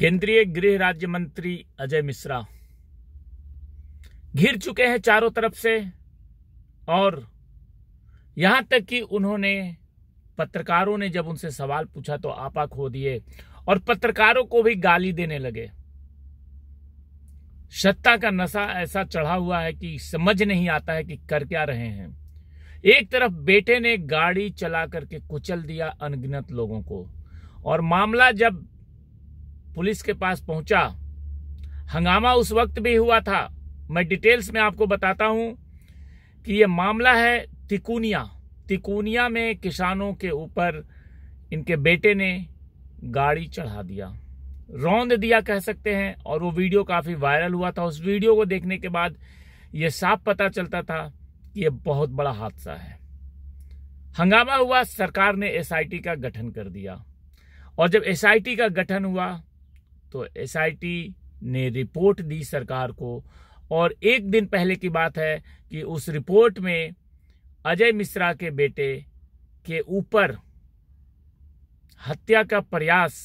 केंद्रीय गृह राज्य मंत्री अजय मिश्रा घिर चुके हैं चारों तरफ से और यहां तक कि उन्होंने पत्रकारों ने जब उनसे सवाल पूछा तो आपा खो दिए और पत्रकारों को भी गाली देने लगे सत्ता का नशा ऐसा चढ़ा हुआ है कि समझ नहीं आता है कि कर क्या रहे हैं एक तरफ बेटे ने गाड़ी चला करके कुचल दिया अनगिनत लोगों को और मामला जब पुलिस के पास पहुंचा हंगामा उस वक्त भी हुआ था मैं डिटेल्स में आपको बताता हूं कि यह मामला है तिकुनिया तिकुनिया में किसानों के ऊपर इनके बेटे ने गाड़ी चढ़ा दिया रौंद दिया कह सकते हैं और वो वीडियो काफ़ी वायरल हुआ था उस वीडियो को देखने के बाद यह साफ पता चलता था कि यह बहुत बड़ा हादसा है हंगामा हुआ सरकार ने एसआईटी का गठन कर दिया और जब एसआईटी का गठन हुआ तो एसआईटी ने रिपोर्ट दी सरकार को और एक दिन पहले की बात है कि उस रिपोर्ट में अजय मिश्रा के बेटे के ऊपर हत्या का प्रयास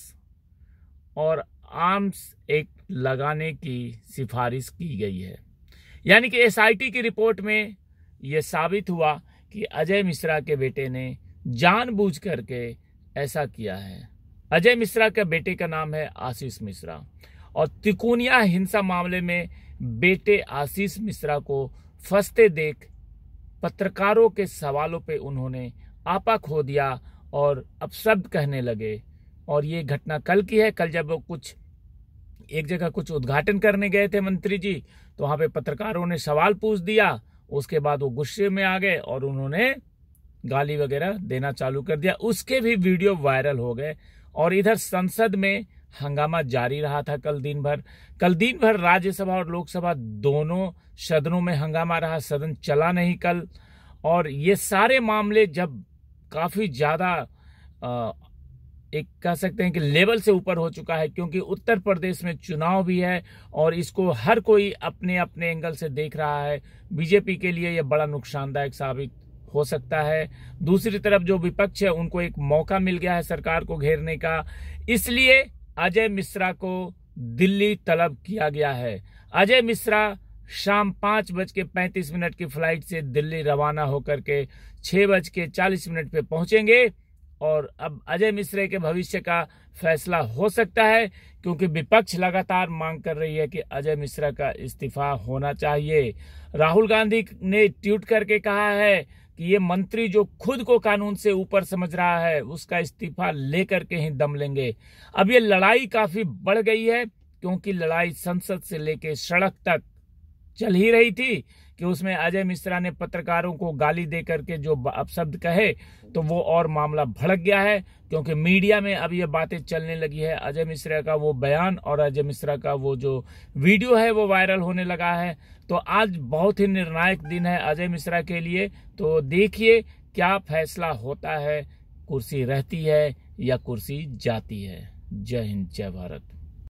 और आर्म्स एक लगाने की सिफारिश की गई है यानी कि एसआईटी की रिपोर्ट में यह साबित हुआ कि अजय मिश्रा के बेटे ने जानबूझ करके ऐसा किया है अजय मिश्रा के बेटे का नाम है आशीष मिश्रा और तिकोनिया हिंसा मामले में बेटे आशीष मिश्रा को फंसते देख पत्रकारों के सवालों पे उन्होंने आपा खो दिया और अपशब्द कहने लगे और ये घटना कल की है कल जब वो कुछ एक जगह कुछ उद्घाटन करने गए थे मंत्री जी तो वहां पे पत्रकारों ने सवाल पूछ दिया उसके बाद वो गुस्से में आ गए और उन्होंने गाली वगैरह देना चालू कर दिया उसके भी वीडियो वायरल हो गए और इधर संसद में हंगामा जारी रहा था कल दिन भर कल दिन भर राज्यसभा और लोकसभा दोनों सदनों में हंगामा रहा सदन चला नहीं कल और ये सारे मामले जब काफ़ी ज़्यादा एक कह सकते हैं कि लेवल से ऊपर हो चुका है क्योंकि उत्तर प्रदेश में चुनाव भी है और इसको हर कोई अपने अपने एंगल से देख रहा है बीजेपी के लिए यह बड़ा नुकसानदायक साबित हो सकता है दूसरी तरफ जो विपक्ष है उनको एक मौका मिल गया है सरकार को घेरने का इसलिए अजय मिश्रा को दिल्ली तलब किया गया है अजय मिश्रा शाम पांच बज के पैंतीस मिनट की फ्लाइट से दिल्ली रवाना होकर के छह बज के चालीस मिनट पे पहुंचेंगे और अब अजय मिश्रा के भविष्य का फैसला हो सकता है क्योंकि विपक्ष लगातार मांग कर रही है कि अजय मिश्रा का इस्तीफा होना चाहिए राहुल गांधी ने ट्वीट करके कहा है कि ये मंत्री जो खुद को कानून से ऊपर समझ रहा है उसका इस्तीफा लेकर के ही दम लेंगे अब ये लड़ाई काफी बढ़ गई है क्योंकि लड़ाई संसद से लेकर सड़क तक चल ही रही थी कि उसमें अजय मिश्रा ने पत्रकारों को गाली दे करके जो अपशब्द कहे तो वो और मामला भड़क गया है क्योंकि मीडिया में अब ये बातें चलने लगी है अजय मिश्रा का वो बयान और अजय मिश्रा का वो जो वीडियो है वो वायरल होने लगा है तो आज बहुत ही निर्णायक दिन है अजय मिश्रा के लिए तो देखिए क्या फैसला होता है कुर्सी रहती है या कुर्सी जाती है जय हिंद जय भारत